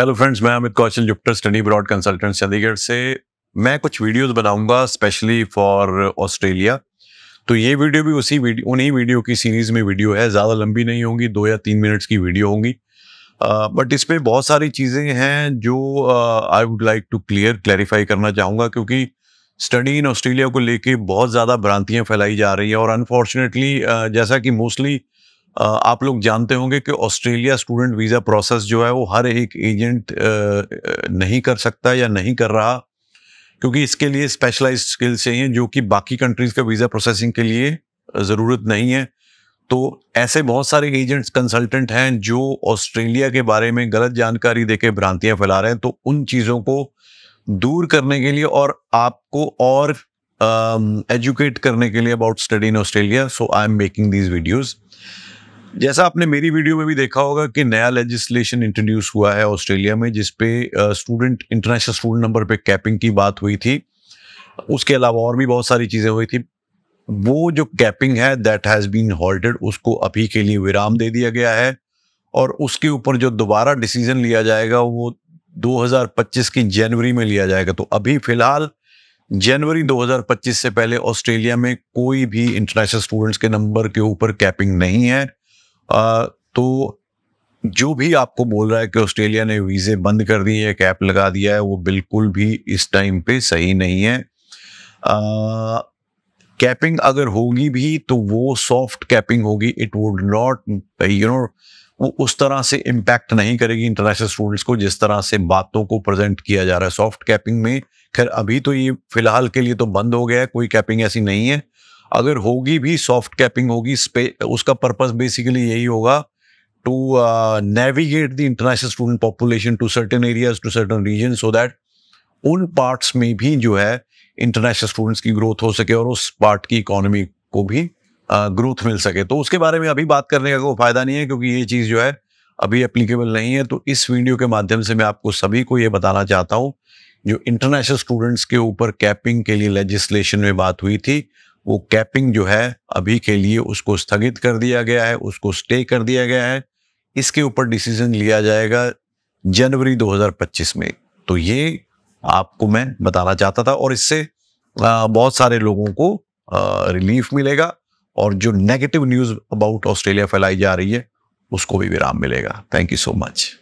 hello friends मैं Amit Kaushal Jupiter study abroad consultant Chandigarh से मैं कुछ वीडियोस बनाऊंगा स्पेशली फॉर ऑस्ट्रेलिया तो ये वीडियो भी उसी वीडियो उन्हीं वीडियो की सीरीज़ में वीडियो है ज़्यादा लंबी नहीं होगी दो या तीन मिनट्स की वीडियो होंगी बट इस पर बहुत सारी चीज़ें हैं जो I would like to clear clarify करना चाहूँगा क्योंकि स्टडी इन ऑस्ट्रेलिया को लेके बहुत ज़्यादा भ्रांतियाँ फैलाई जा रही है और अनफॉर्चुनेटली uh, जैसा कि मोस्टली uh, आप लोग जानते होंगे कि ऑस्ट्रेलिया स्टूडेंट वीज़ा प्रोसेस जो है वो हर एक एजेंट नहीं कर सकता या नहीं कर रहा क्योंकि इसके लिए स्पेशलाइज स्किल्स चाहिए जो कि बाकी कंट्रीज़ का वीज़ा प्रोसेसिंग के लिए ज़रूरत नहीं है तो ऐसे बहुत सारे एजेंट्स कंसल्टेंट हैं जो ऑस्ट्रेलिया के बारे में गलत जानकारी देके भ्रांतियां फैला रहे हैं तो उन चीज़ों को दूर करने के लिए और आपको और एजुकेट करने के लिए about study in Australia so I am making these videos जैसा आपने मेरी वीडियो में भी देखा होगा कि नया लेजिस्लेशन इंट्रोड्यूस हुआ है ऑस्ट्रेलिया में जिसपे स्टूडेंट इंटरनेशनल स्टूडेंट नंबर पे कैपिंग की बात हुई थी उसके अलावा और भी बहुत सारी चीज़ें हुई थी वो जो कैपिंग है दैट हैज़ बीन हॉल्टेड उसको अभी के लिए विराम दे दिया गया है और उसके ऊपर जो दोबारा डिसीजन लिया जाएगा वो 2025 की जनवरी में लिया जाएगा तो अभी फिलहाल जनवरी 2025 से पहले ऑस्ट्रेलिया में कोई भी इंटरनेशनल स्टूडेंट्स के नंबर के ऊपर कैपिंग नहीं है तो जो भी आपको बोल रहा है कि ऑस्ट्रेलिया ने वीज़े बंद कर दिए है कैप लगा दिया है वो बिल्कुल भी इस टाइम पे सही नहीं है आ, कैपिंग अगर होगी भी तो वो सॉफ्ट कैपिंग होगी it would not you know वो उस तरह से इम्पैक्ट नहीं करेगी इंटरनेशनल स्टूडेंट्स को जिस तरह से बातों को प्रेजेंट किया जा रहा है सॉफ्ट कैपिंग में खैर अभी तो ये फिलहाल के लिए तो बंद हो गया है कोई कैपिंग ऐसी नहीं है अगर होगी भी सॉफ्ट कैपिंग होगी उसका पर्पस बेसिकली यही होगा to navigate the international student population to certain areas to certain region so that उन पार्ट्स में भी जो है इंटरनेशनल स्टूडेंट्स की ग्रोथ हो सके और उस पार्ट की इकोनॉमी को भी ग्रोथ uh, मिल सके तो उसके बारे में अभी बात करने का कोई फायदा नहीं है क्योंकि ये चीज़ जो है अभी एप्लीकेबल नहीं है तो इस वीडियो के माध्यम से मैं आपको सभी को ये बताना चाहता हूँ जो इंटरनेशनल स्टूडेंट्स के ऊपर कैपिंग के लिए लेजिस्लेशन में बात हुई थी वो कैपिंग जो है अभी के लिए उसको स्थगित कर दिया गया है उसको स्टे कर दिया गया है इसके ऊपर डिसीजन लिया जाएगा जनवरी 2025 में तो ये आपको मैं बताना चाहता था और इससे बहुत सारे लोगों को रिलीफ मिलेगा और जो नेगेटिव न्यूज़ अबाउट ऑस्ट्रेलिया फैलाई जा रही है उसको भी विराम मिलेगा थैंक यू सो मच